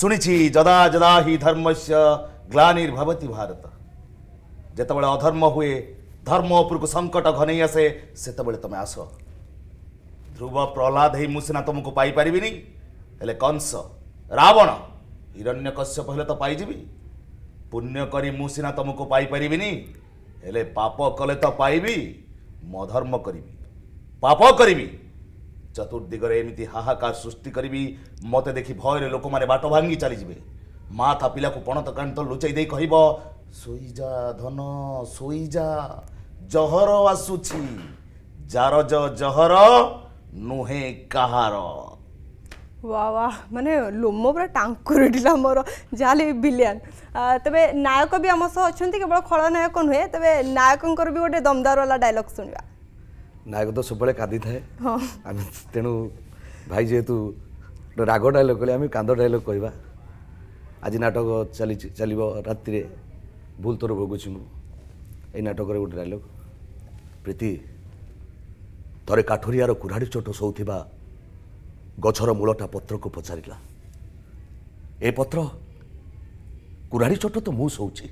শুনেছি যদা যদা হি ধর্মস্য গ্লানির ভবতি ভারত যেতবে অধর্ম হুয়ে ধর্ম উপরকু সংকট ঘনেই আসে সেতবে তুমি আস ধ্রুব প্রহ্লাদ হয়ে মু সিনা তোমাকে পাইপারিবিনি হলে কংস রাবণ হিরণ্যকশ্যপ হলে তো পাইযিবি পুণ্য করে মু সিনা তোমাকে পাইপারিবিনি হলে পাপ কলে তো পাইবি মধর্ম করিবি পাপ করিবি ଚତୁର୍ଦ୍ଦିଗରେ ଏମିତି ହାହାକାର ସୃଷ୍ଟି କରିବି ମୋତେ ଦେଖି ଭୟରେ ଲୋକମାନେ ବାଟ ଭାଙ୍ଗି ଚାଲିଯିବେ ମା ତା ପିଲାକୁ ପଣତ କାନ୍ତ ଲୁଚେଇ ଦେଇ କହିବ ଶୋଇଯା ଧନ ଶୋଇଯା ଜହର ଆସୁଛି ଯାର ଜହର ନୁହେଁ କାହାର ওয়া ওয়া মানে লোম পুরা টাঙ্কুর উঠিলা মোর যাহলে ভিলিয়ান তবে নায়ক বি আমার অনেক কেবল খলনায়ক নুহে তবে নায়কঙ্কর বি গোটে দমদার বালা ডায়লগ শুনবা ନାୟକ ତ ସବୁବେଳେ କାନ୍ଦିଥାଏ ଆମେ ତେଣୁ ଭାଇ ଯେହେତୁ ରାଗ ଡାଇଲଗ୍ କଲେ ଆମେ କାନ୍ଦ ଡାଇଲଗ୍ କହିବା ଆଜି ନାଟକ ଚାଲିଛି ଚାଲିବ ରାତିରେ ଭୁଲ ତୋର ଭୋଗୁଛି ମୁଁ ଏଇ ନାଟକରେ ଗୋଟେ ଡାଇଲଗ୍ ପ୍ରୀତି ଥରେ କାଠୁରିଆର କୁରାଢ଼ି ଚୋଟ ଶୋଉଥିବା ଗଛର ମୂଳଟା ପତ୍ରକୁ ପଚାରିଲା ଏ ପତ୍ର କୁରାଢ଼ି ଚୋଟ ତ ମୁଁ ଶୋଉଛି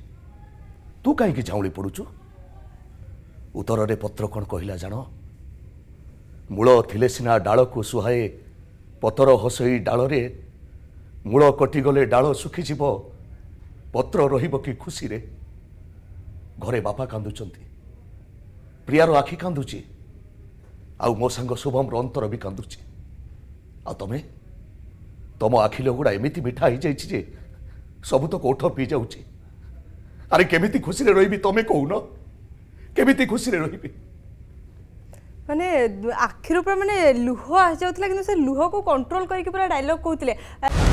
ତୁ କାହିଁକି ଝାଉଁଳି ପଡ଼ୁଛୁ ଉତ୍ତରରେ ପତ୍ର କ'ଣ କହିଲା ଜାଣ ମୂଳ ଥିଲେ ସିନା ଡାଳକୁ ସୁହାଏ ପତର ହସେଇ ଡାଳରେ ମୂଳ କଟିଗଲେ ଡାଳ ଶୁଖିଯିବ ପତ୍ର ରହିବ କି ଖୁସିରେ ଘରେ ବାପା କାନ୍ଦୁଛନ୍ତି ପ୍ରିୟାର ଆଖି କାନ୍ଦୁଛି ଆଉ ମୋ ସାଙ୍ଗ ଶୁଭମର ଅନ୍ତର ବି କାନ୍ଦୁଛି ଆଉ ତମେ ତମ ଆଖି ଲଗୁଡ଼ା ଏମିତି ମିଠା ହେଇଯାଇଛି ଯେ ସବୁ ସବୁତକ ଓଠ ପିଇଯାଉଛି ଆରେ କେମିତି ଖୁସିରେ ରହିବି ତମେ କହୁନ କେମିତି ଖୁସିରେ ରହିବି ମାନେ ଆଖିରୁ ପୁରା ମାନେ ଲୁହ ଆସିଯାଉଥିଲା କିନ୍ତୁ ସେ ଲୁହକୁ କଣ୍ଟ୍ରୋଲ କରିକି ପୁରା ଡାଇଲଗ୍ କହୁଥିଲେ